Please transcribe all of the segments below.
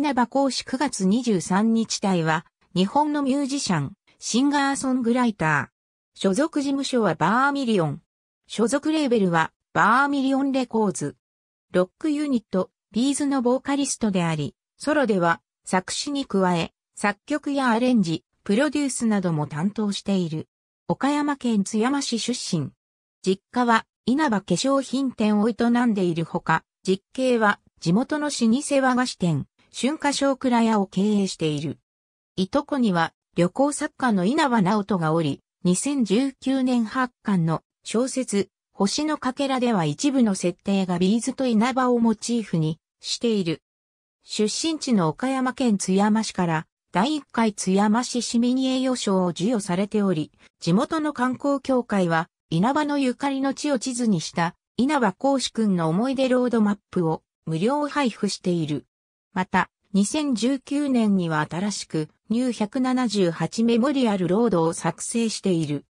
稲葉公子9月23日隊は、日本のミュージシャン、シンガーソングライター。所属事務所はバーミリオン。所属レーベルは、バーミリオンレコーズ。ロックユニット、ビーズのボーカリストであり、ソロでは、作詞に加え、作曲やアレンジ、プロデュースなども担当している。岡山県津山市出身。実家は稲葉化粧品店を営んでいるほか、実刑は地元の老舗和菓子店、春夏小倉屋を経営している。いとこには旅行作家の稲葉直人がおり、2019年発刊の小説、星のかけらでは一部の設定がビーズと稲葉をモチーフにしている。出身地の岡山県津山市から第1回津山市市民栄誉賞を授与されており、地元の観光協会は稲葉のゆかりの地を地図にした稲葉講師くんの思い出ロードマップを無料配布している。また、2019年には新しく、ニュー178メモリアルロードを作成している。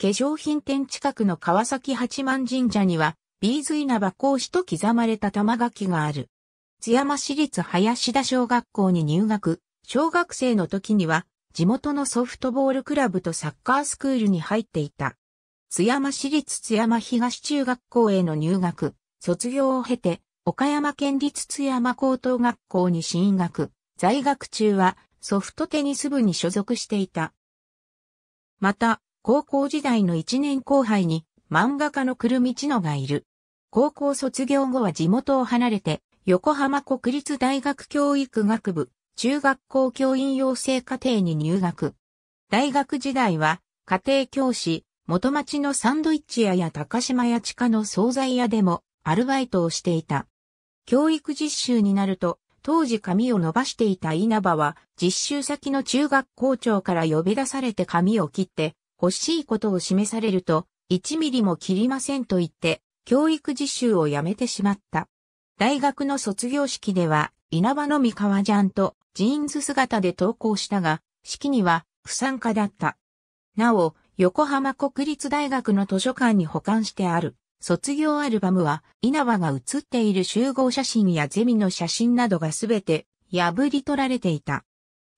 化粧品店近くの川崎八幡神社には、ビーズ稲葉講師と刻まれた玉垣がある。津山市立林田小学校に入学、小学生の時には、地元のソフトボールクラブとサッカースクールに入っていた。津山市立津山東中学校への入学、卒業を経て、岡山県立津山高等学校に進学、在学中はソフトテニス部に所属していた。また、高校時代の1年後輩に漫画家の来る道のがいる。高校卒業後は地元を離れて、横浜国立大学教育学部、中学校教員養成課程に入学。大学時代は、家庭教師、元町のサンドイッチ屋や高島屋地下の惣菜屋でもアルバイトをしていた。教育実習になると、当時髪を伸ばしていた稲葉は、実習先の中学校長から呼び出されて髪を切って、欲しいことを示されると、1ミリも切りませんと言って、教育実習をやめてしまった。大学の卒業式では、稲葉のみ革ジャンとジーンズ姿で登校したが、式には不参加だった。なお、横浜国立大学の図書館に保管してある卒業アルバムは、稲葉が写っている集合写真やゼミの写真などがすべて破り取られていた。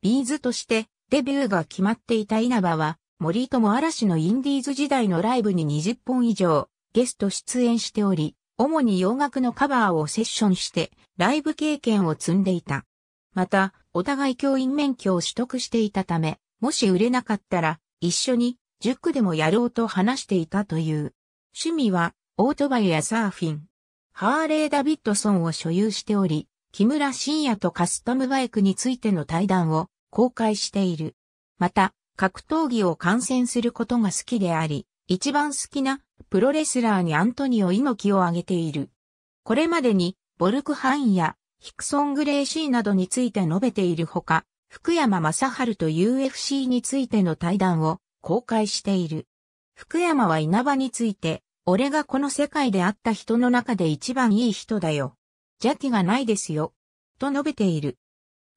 ビーズとしてデビューが決まっていた稲葉は、森友嵐のインディーズ時代のライブに20本以上ゲスト出演しており、主に洋楽のカバーをセッションしてライブ経験を積んでいた。また、お互い教員免許を取得していたため、もし売れなかったら一緒に塾でもやろうと話していたという。趣味はオートバイやサーフィン、ハーレー・ダビッドソンを所有しており、木村深也とカスタムバイクについての対談を公開している。また、格闘技を観戦することが好きであり、一番好きなプロレスラーにアントニオ猪木を挙げている。これまでに、ボルクハインやヒクソン・グレーシーなどについて述べているほか、福山雅治と UFC についての対談を公開している。福山は稲葉について、俺がこの世界で会った人の中で一番いい人だよ。邪気がないですよ。と述べている。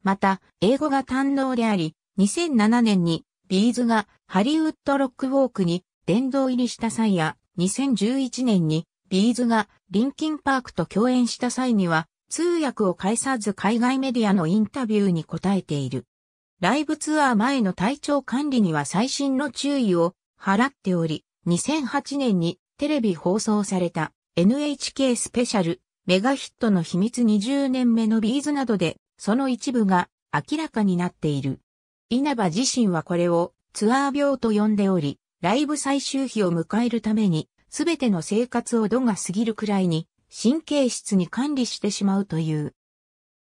また、英語が堪能であり、2007年にビーズがハリウッドロックウォークに殿堂入りした際や、2011年にビーズがリンキンパークと共演した際には、通訳を介さず海外メディアのインタビューに答えている。ライブツアー前の体調管理には最新の注意を払っており、2008年にテレビ放送された NHK スペシャルメガヒットの秘密20年目のビーズなどでその一部が明らかになっている。稲葉自身はこれをツアー病と呼んでおり、ライブ最終日を迎えるために全ての生活を度が過ぎるくらいに神経質に管理してしまうという。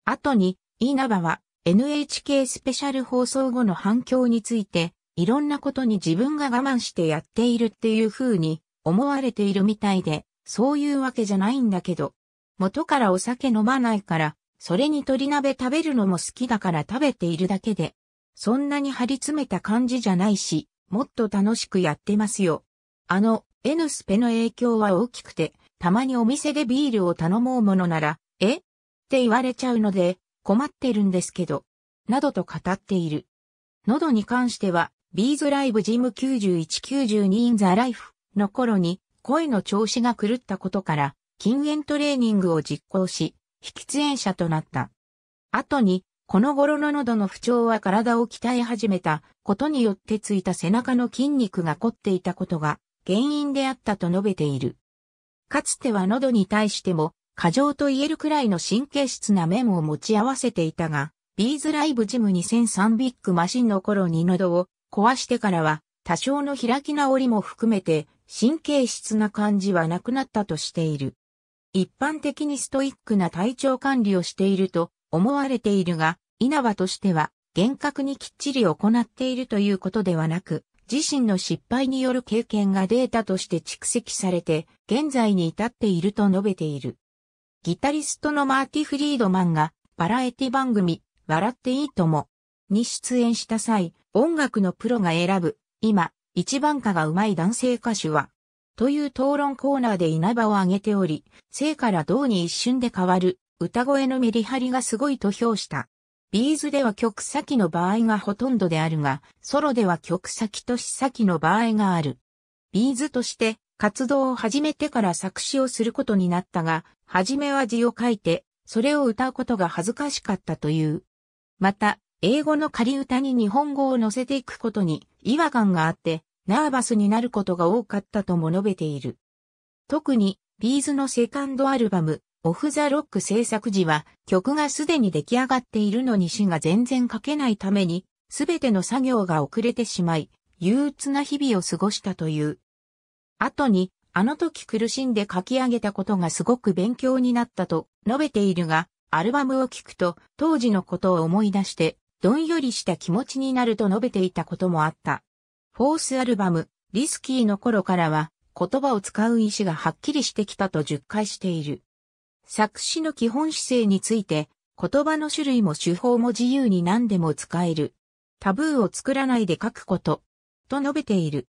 後に稲葉は NHK スペシャル放送後の反響について、いろんなことに自分が我慢してやっているっていう風に思われているみたいで、そういうわけじゃないんだけど、元からお酒飲まないから、それに鶏鍋食べるのも好きだから食べているだけで、そんなに張り詰めた感じじゃないし、もっと楽しくやってますよ。あの、エヌスペの影響は大きくて、たまにお店でビールを頼もうものなら、えって言われちゃうので、困ってるんですけど、などと語っている。喉に関しては、ビーズライブジム9192インザライフの頃に声の調子が狂ったことから、禁煙トレーニングを実行し、非喫煙者となった。後に、この頃の喉の不調は体を鍛え始めたことによってついた背中の筋肉が凝っていたことが原因であったと述べている。かつては喉に対しても過剰と言えるくらいの神経質な面を持ち合わせていたが、ビーズライブジム2003ビッグマシンの頃に喉を壊してからは多少の開き直りも含めて神経質な感じはなくなったとしている。一般的にストイックな体調管理をしていると思われているが、稲葉としては厳格にきっちり行っているということではなく、自身の失敗による経験がデータとして蓄積されて、現在に至っていると述べている。ギタリストのマーティ・フリードマンが、バラエティ番組、笑っていいとも、に出演した際、音楽のプロが選ぶ、今、一番歌がうまい男性歌手は、という討論コーナーで稲葉を挙げており、生から銅に一瞬で変わる、歌声のメリハリがすごいと評した。ビーズでは曲先の場合がほとんどであるが、ソロでは曲先と詩先の場合がある。ビーズとして活動を始めてから作詞をすることになったが、初めは字を書いて、それを歌うことが恥ずかしかったという。また、英語の仮歌に日本語を載せていくことに、違和感があって、ナーバスになることが多かったとも述べている。特に、ビーズのセカンドアルバム、オフ・ザ・ロック制作時は、曲がすでに出来上がっているのに詩が全然書けないために、すべての作業が遅れてしまい、憂鬱な日々を過ごしたという。後に、あの時苦しんで書き上げたことがすごく勉強になったと述べているが、アルバムを聴くと当時のことを思い出してどんよりした気持ちになると述べていたこともあった。フォースアルバム、リスキーの頃からは、言葉を使う意思がはっきりしてきたと述回している。作詞の基本姿勢について、言葉の種類も手法も自由に何でも使える。タブーを作らないで書くこと。と述べている。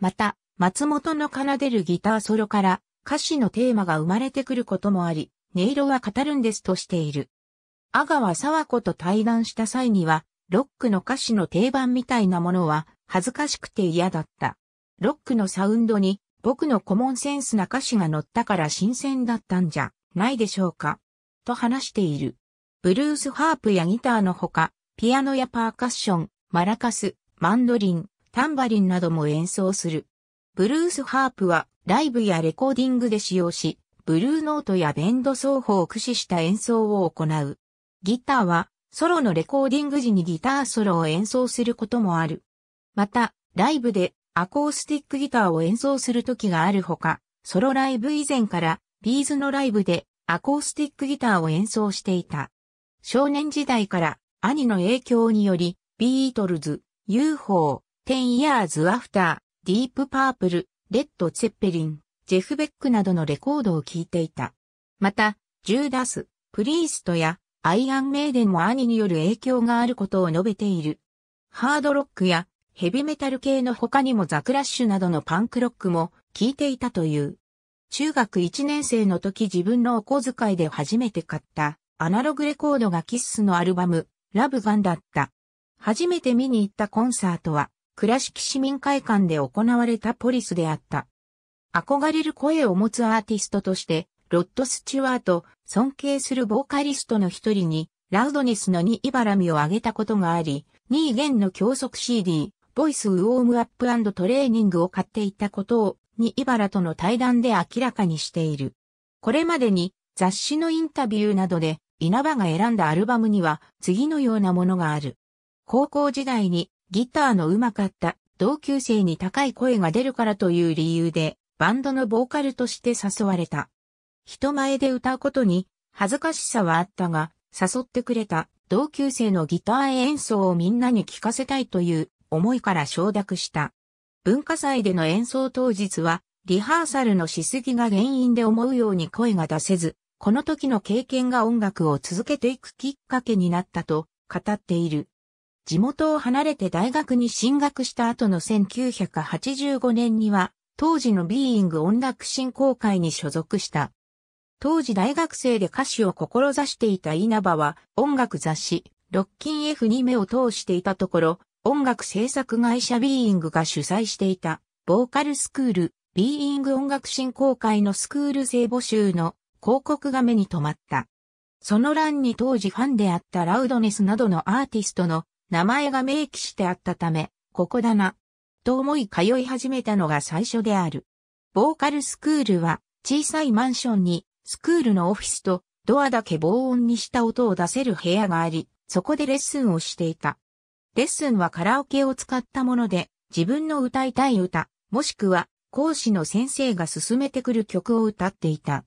また、松本の奏でるギターソロから歌詞のテーマが生まれてくることもあり、音色は語るんですとしている。阿川沢子と対談した際には、ロックの歌詞の定番みたいなものは恥ずかしくて嫌だった。ロックのサウンドに僕のコモンセンスな歌詞が乗ったから新鮮だったんじゃないでしょうか。と話している。ブルースハープやギターのほか、ピアノやパーカッション、マラカス、マンドリン、タンバリンなども演奏する。ブルースハープはライブやレコーディングで使用し、ブルーノートやベンド奏法を駆使した演奏を行う。ギターは、ソロのレコーディング時にギターソロを演奏することもある。また、ライブでアコースティックギターを演奏する時があるほか、ソロライブ以前から、ビーズのライブでアコースティックギターを演奏していた。少年時代から兄の影響により、ビートルズ、UFO、10 Years After、ディープパープル、レッド・チェッペリン、ジェフ・ベックなどのレコードを聴いていた。また、ジューダス、プリーストやアイアンメイデンも兄による影響があることを述べている。ハードロックやヘビメタル系の他にもザクラッシュなどのパンクロックも聴いていたという。中学1年生の時自分のお小遣いで初めて買ったアナログレコードがキッスのアルバムラブガンだった。初めて見に行ったコンサートは倉敷市民会館で行われたポリスであった。憧れる声を持つアーティストとしてロッド・スチュワート、尊敬するボーカリストの一人に、ラウドネスの2イバラミを挙げたことがあり、2位弦の教則 CD、ボイスウォームアップトレーニングを買っていたことを、2イバラとの対談で明らかにしている。これまでに雑誌のインタビューなどで稲葉が選んだアルバムには次のようなものがある。高校時代にギターの上手かった同級生に高い声が出るからという理由でバンドのボーカルとして誘われた。人前で歌うことに恥ずかしさはあったが、誘ってくれた同級生のギター演奏をみんなに聴かせたいという思いから承諾した。文化祭での演奏当日は、リハーサルのしすぎが原因で思うように声が出せず、この時の経験が音楽を続けていくきっかけになったと語っている。地元を離れて大学に進学した後の1985年には、当時のビーイング音楽振興会に所属した。当時大学生で歌手を志していた稲葉は音楽雑誌、ロッキン F に目を通していたところ、音楽制作会社ビーイングが主催していた、ボーカルスクール、ビーイング音楽振興会のスクール生募集の広告が目に留まった。その欄に当時ファンであったラウドネスなどのアーティストの名前が明記してあったため、ここだな、と思い通い始めたのが最初である。ボーカルスクールは小さいマンションにスクールのオフィスとドアだけ防音にした音を出せる部屋があり、そこでレッスンをしていた。レッスンはカラオケを使ったもので、自分の歌いたい歌、もしくは講師の先生が勧めてくる曲を歌っていた。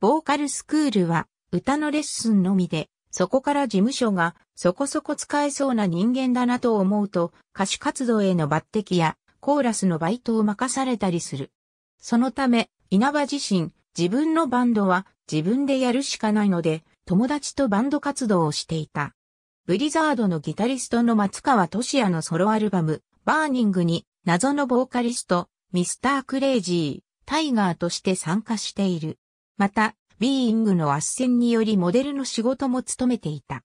ボーカルスクールは歌のレッスンのみで、そこから事務所がそこそこ使えそうな人間だなと思うと歌手活動への抜擢やコーラスのバイトを任されたりする。そのため、稲葉自身、自分のバンドは自分でやるしかないので、友達とバンド活動をしていた。ブリザードのギタリストの松川俊也のソロアルバム、バーニングに謎のボーカリスト、ミスター・クレイジー、タイガーとして参加している。また、ビーイングの斡旋によりモデルの仕事も務めていた。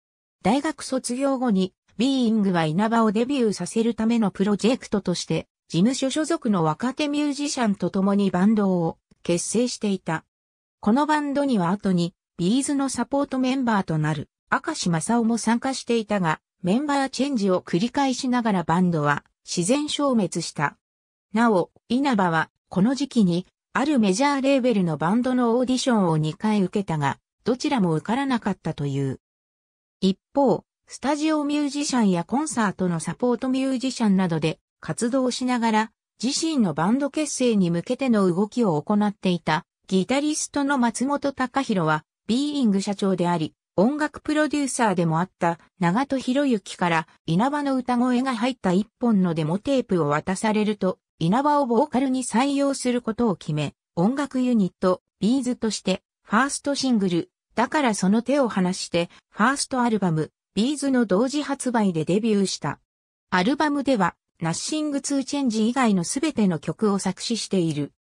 大学卒業後に、ビーイングは稲葉をデビューさせるためのプロジェクトとして、事務所所属の若手ミュージシャンと共にバンドを結成していた。このバンドには後に、ビーズのサポートメンバーとなる、赤島正夫も参加していたが、メンバーチェンジを繰り返しながらバンドは自然消滅した。なお、稲葉はこの時期にあるメジャーレーベルのバンドのオーディションを2回受けたが、どちらも受からなかったという。一方、スタジオミュージシャンやコンサートのサポートミュージシャンなどで活動しながら自身のバンド結成に向けての動きを行っていた、ギタリストの松本隆弘は、ビーイング社長であり、音楽プロデューサーでもあった長戸博之から稲葉の歌声が入った一本のデモテープを渡されると、稲葉をボーカルに採用することを決め、音楽ユニット、ビーズとして、ファーストシングル、だからその手を離して、ファーストアルバム、ビーズの同時発売でデビューした。アルバムでは、ナッシング・ツー・チェンジ以外のすべての曲を作詞している。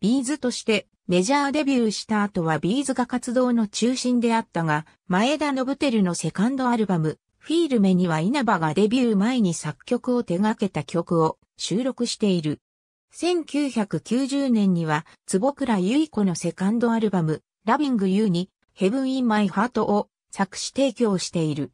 ビーズとしてメジャーデビューした後はビーズが活動の中心であったが、前田信輝のセカンドアルバム、フィールメには稲葉がデビュー前に作曲を手掛けた曲を収録している。1990年には、坪倉優衣子のセカンドアルバム、ラビング・ユーに、ヘブン・イン・マイ・ハートを作詞提供している。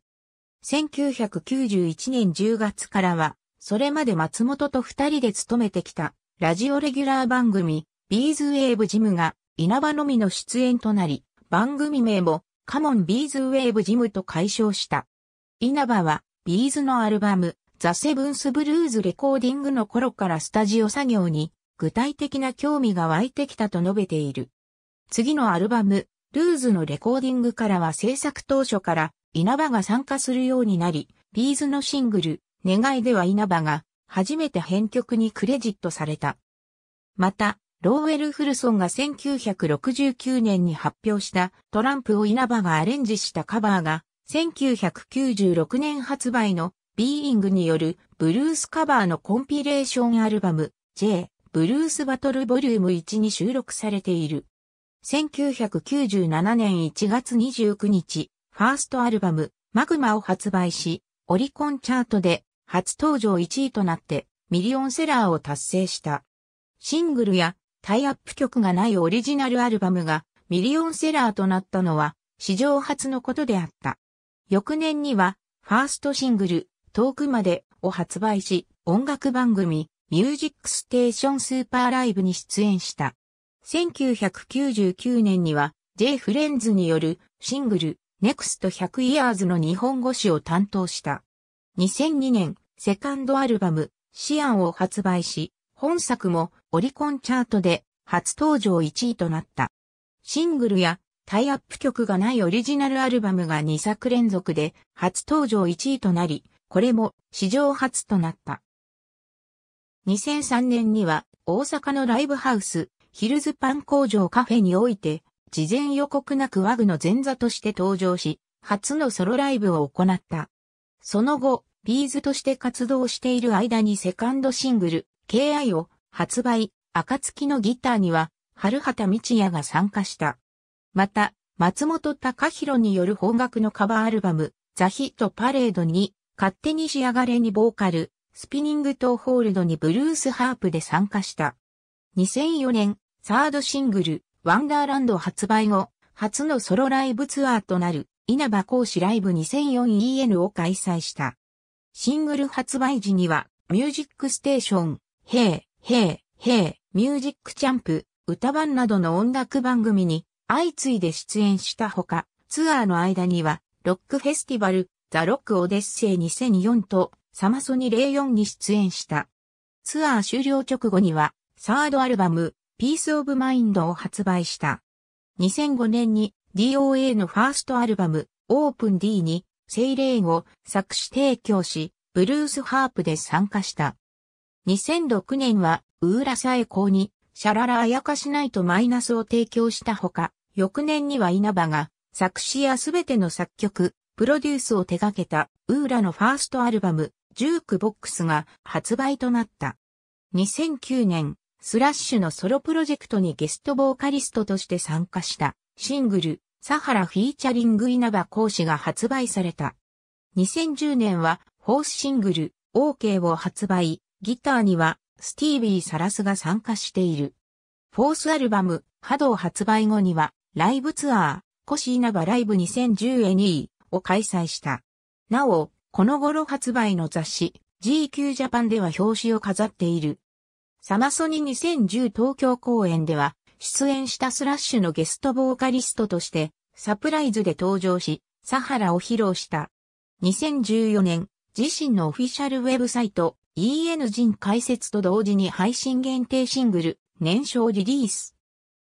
1991年10月からは、それまで松本と二人で務めてきた、ラジオレギュラー番組、ビーズウェーブジムが、稲葉のみの出演となり、番組名も、カモンビーズウェーブジムと解消した。稲葉は、ビーズのアルバム、ザ・セブンス・ブルーズ・レコーディングの頃からスタジオ作業に、具体的な興味が湧いてきたと述べている。次のアルバム、ルーズのレコーディングからは制作当初から、稲葉が参加するようになり、ビーズのシングル、願いでは稲葉が、初めて編曲にクレジットされた。また、ローウェル・フルソンが1969年に発表したトランプを稲葉がアレンジしたカバーが、1996年発売のビーイングによるブルースカバーのコンピレーションアルバム J ブルースバトルボリューム1に収録されている。1997年1月29日、ファーストアルバムマグマを発売し、オリコンチャートで初登場1位となってミリオンセラーを達成した。シングルやタイアップ曲がないオリジナルアルバムがミリオンセラーとなったのは史上初のことであった。翌年にはファーストシングル遠くまでを発売し音楽番組ミュージックステーションスーパーライブに出演した。1999年には J フレンズによるシングル NEXT 100 Years の日本語詞を担当した。2002年セカンドアルバム、シアンを発売し、本作もオリコンチャートで初登場1位となった。シングルやタイアップ曲がないオリジナルアルバムが2作連続で初登場1位となり、これも史上初となった。2003年には大阪のライブハウス、ヒルズパン工場カフェにおいて、事前予告なくワグの前座として登場し、初のソロライブを行った。その後、ビーズとして活動している間にセカンドシングル、KI を発売、暁のギターには、春畑道也が参加した。また、松本隆弘による方楽のカバーアルバム、ザ・ヒット・パレードに、勝手に仕上がれにボーカル、スピニングとホールドにブルースハープで参加した。2004年、サードシングル、ワンダーランド発売後、初のソロライブツアーとなる、稲葉講師ライブ 2004EN を開催した。シングル発売時には、ミュージックステーション、ヘイ、ヘイ、ヘイ、ミュージックチャンプ、歌番などの音楽番組に相次いで出演したほか、ツアーの間には、ロックフェスティバル、ザ・ロック・オデッセイ2004と、サマソニ04に出演した。ツアー終了直後には、サードアルバム、ピース・オブ・マインドを発売した。2005年に DOA のファーストアルバム、オープン D にセイーンを作詞提供し、ブルースハープで参加した。2006年は、ウーラサエ公に、シャララあやかしないとマイナスを提供したほか、翌年には稲葉が、作詞やすべての作曲、プロデュースを手掛けた、ウーラのファーストアルバム、ジュークボックスが発売となった。2009年、スラッシュのソロプロジェクトにゲストボーカリストとして参加した、シングル、サハラフィーチャリング稲葉講師が発売された。2010年は、フォースシングル、OK を発売、ギターには、スティービー・サラスが参加している。フォースアルバム、波動発売後には、ライブツアー、コシーナバライブ 2010NE を開催した。なお、この頃発売の雑誌、GQ ジャパンでは表紙を飾っている。サマソニ2010東京公演では、出演したスラッシュのゲストボーカリストとして、サプライズで登場し、サハラを披露した。2014年、自身のオフィシャルウェブサイト、EN 人解説と同時に配信限定シングル、年少リリース。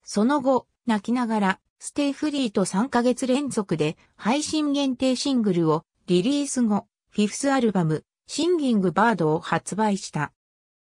その後、泣きながら、ステイフリーと3ヶ月連続で配信限定シングルをリリース後、フィフスアルバム、シンギングバードを発売した。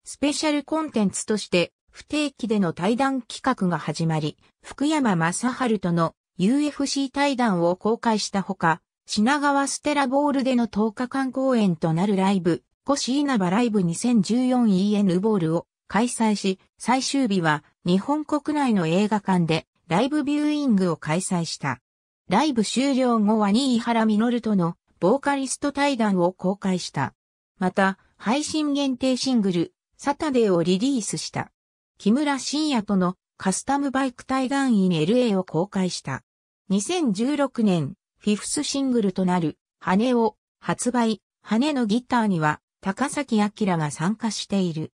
スペシャルコンテンツとして、不定期での対談企画が始まり、福山雅治との UFC 対談を公開したほか、品川ステラボールでの10日間公演となるライブ、コシーナバライブ 2014EN ボールを開催し、最終日は日本国内の映画館でライブビューイングを開催した。ライブ終了後は新原実とのボーカリスト対談を公開した。また、配信限定シングル、サタデーをリリースした。木村真也とのカスタムバイク対岸イン LA を公開した。2016年、フィフスシングルとなる、羽を発売、羽のギターには、高崎明が参加している。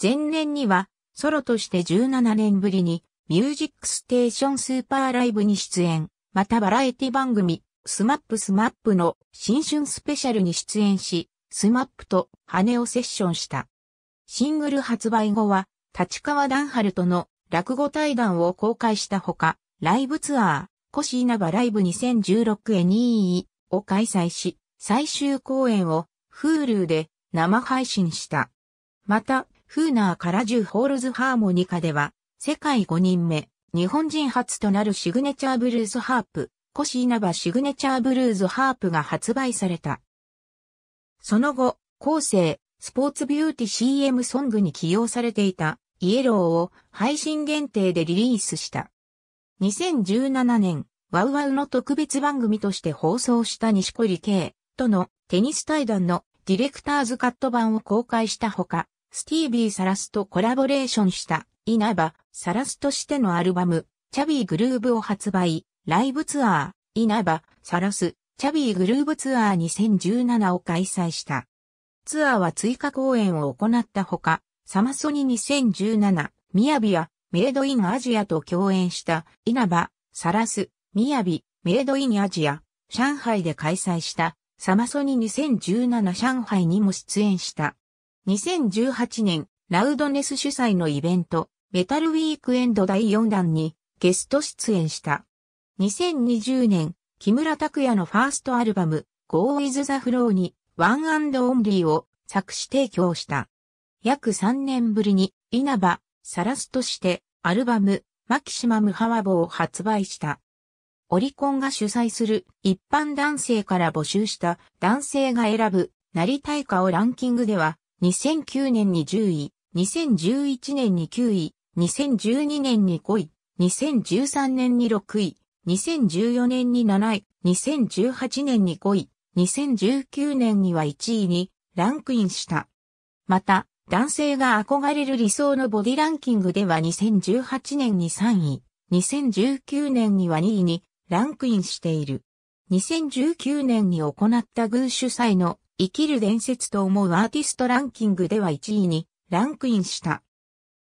前年には、ソロとして17年ぶりに、ミュージックステーションスーパーライブに出演、またバラエティ番組、スマップスマップの新春スペシャルに出演し、スマップと羽をセッションした。シングル発売後は、立川ダンハルとの落語対談を公開したほか、ライブツアー、コシーナバライブ2016へ2位を開催し、最終公演をフールーで生配信した。また、フーナーから10ホールズハーモニカでは、世界5人目、日本人初となるシグネチャーブルーズハープ、コシーナバシグネチャーブルーズハープが発売された。その後、後世、スポーツビューティ CM ソングに起用されていたイエローを配信限定でリリースした。2017年、ワウワウの特別番組として放送した西堀圭とのテニス対談のディレクターズカット版を公開したほか、スティービー・サラスとコラボレーションした稲葉・サラスとしてのアルバム、チャビーグルーブを発売、ライブツアー、稲葉・サラス、チャビーグルーブツアー2017を開催した。ツアーは追加公演を行ったほか、サマソニ2017、ミヤビア、メイドインアジアと共演した、稲葉、サラス、ミヤビ、メイドインアジア、上海で開催した、サマソニ2017上海にも出演した。2018年、ラウドネス主催のイベント、メタルウィークエンド第4弾にゲスト出演した。2020年、木村拓哉のファーストアルバム、Go i s the Flow に、ワンオンリーを作詞提供した。約3年ぶりに、稲葉、サラスとして、アルバム、マキシマムハワボを発売した。オリコンが主催する一般男性から募集した男性が選ぶなりたいかをランキングでは2009年に10位、2011年に9位、2012年に5位、2013年に6位、2014年に7位、2018年に5位、2019年には1位にランクインした。また、男性が憧れる理想のボディランキングでは2018年に3位、2019年には2位にランクインしている。2019年に行った群主催の生きる伝説と思うアーティストランキングでは1位にランクインした。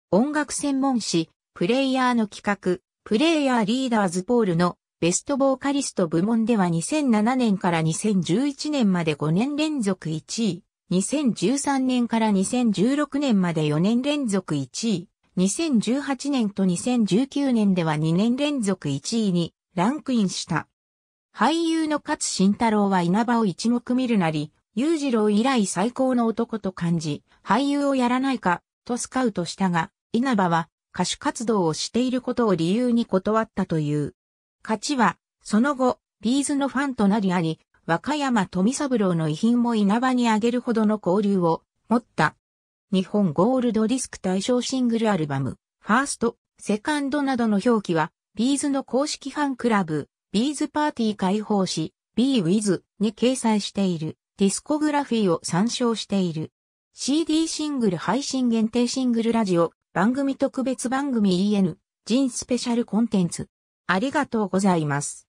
音楽専門誌、プレイヤーの企画、プレイヤーリーダーズポールのベストボーカリスト部門では2007年から2011年まで5年連続1位。2013年から2016年まで4年連続1位、2018年と2019年では2年連続1位にランクインした。俳優の勝慎太郎は稲葉を一目見るなり、裕次郎以来最高の男と感じ、俳優をやらないか、とスカウトしたが、稲葉は歌手活動をしていることを理由に断ったという。勝ちは、その後、ビーズのファンとなりあり、若山富三郎の遺品も稲葉にあげるほどの交流を持った。日本ゴールドディスク対象シングルアルバム、ファースト、セカンドなどの表記は、ビーズの公式ファンクラブ、ビーズパーティー開放誌、b w i ィズに掲載している、ディスコグラフィーを参照している。CD シングル配信限定シングルラジオ、番組特別番組 EN、人スペシャルコンテンツ。ありがとうございます。